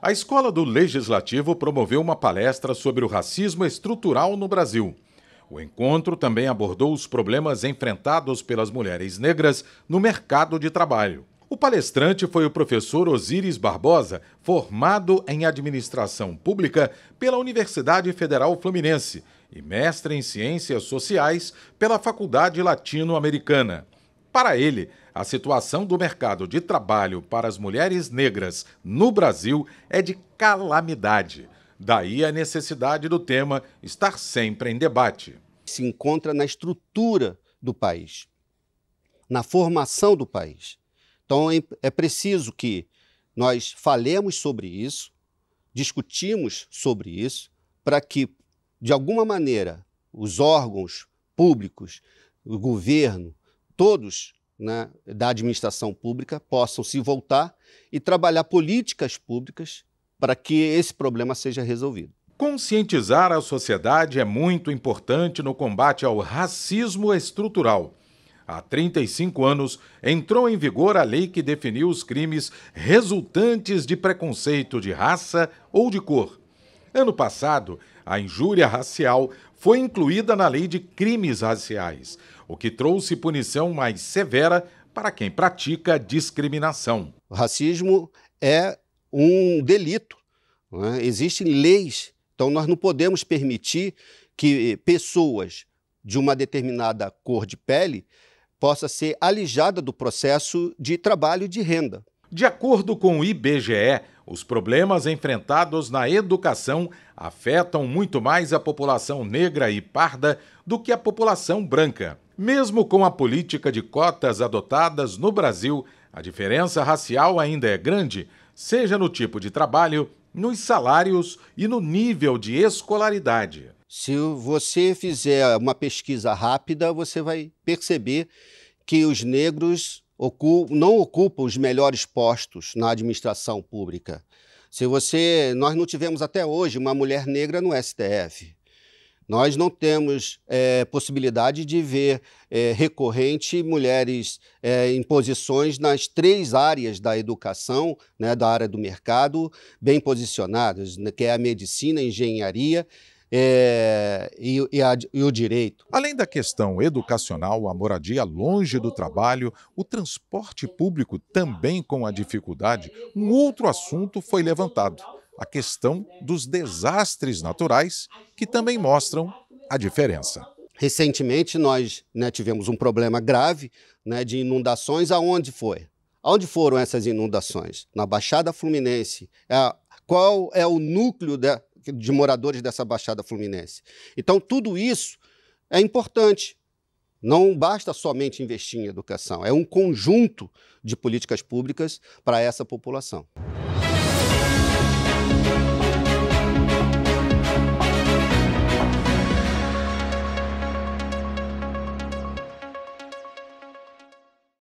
A Escola do Legislativo promoveu uma palestra sobre o racismo estrutural no Brasil. O encontro também abordou os problemas enfrentados pelas mulheres negras no mercado de trabalho. O palestrante foi o professor Osiris Barbosa, formado em administração pública pela Universidade Federal Fluminense e mestre em ciências sociais pela Faculdade Latino-Americana. Para ele, a situação do mercado de trabalho para as mulheres negras no Brasil é de calamidade. Daí a necessidade do tema estar sempre em debate. Se encontra na estrutura do país, na formação do país. Então é, é preciso que nós falemos sobre isso, discutimos sobre isso, para que, de alguma maneira, os órgãos públicos, o governo, todos né, da administração pública possam se voltar e trabalhar políticas públicas para que esse problema seja resolvido. Conscientizar a sociedade é muito importante no combate ao racismo estrutural. Há 35 anos, entrou em vigor a lei que definiu os crimes resultantes de preconceito de raça ou de cor Ano passado, a injúria racial foi incluída na lei de crimes raciais, o que trouxe punição mais severa para quem pratica discriminação. O racismo é um delito. É? Existem leis, então nós não podemos permitir que pessoas de uma determinada cor de pele possa ser alijada do processo de trabalho e de renda. De acordo com o IBGE, os problemas enfrentados na educação afetam muito mais a população negra e parda do que a população branca. Mesmo com a política de cotas adotadas no Brasil, a diferença racial ainda é grande, seja no tipo de trabalho, nos salários e no nível de escolaridade. Se você fizer uma pesquisa rápida, você vai perceber que os negros não ocupa os melhores postos na administração pública. Se você, nós não tivemos até hoje uma mulher negra no STF. Nós não temos é, possibilidade de ver é, recorrente mulheres é, em posições nas três áreas da educação, né, da área do mercado, bem posicionadas, né, que é a medicina, a engenharia é, e, e, a, e, o direito. Além da questão educacional, a moradia longe do trabalho, o transporte público também com a dificuldade, um outro assunto foi levantado: a questão dos desastres naturais, que também mostram a diferença. Recentemente nós né, tivemos um problema grave né, de inundações. Aonde foi? Aonde foram essas inundações? Na Baixada Fluminense. É, qual é o núcleo da, de moradores dessa Baixada Fluminense. Então, tudo isso é importante. Não basta somente investir em educação, é um conjunto de políticas públicas para essa população.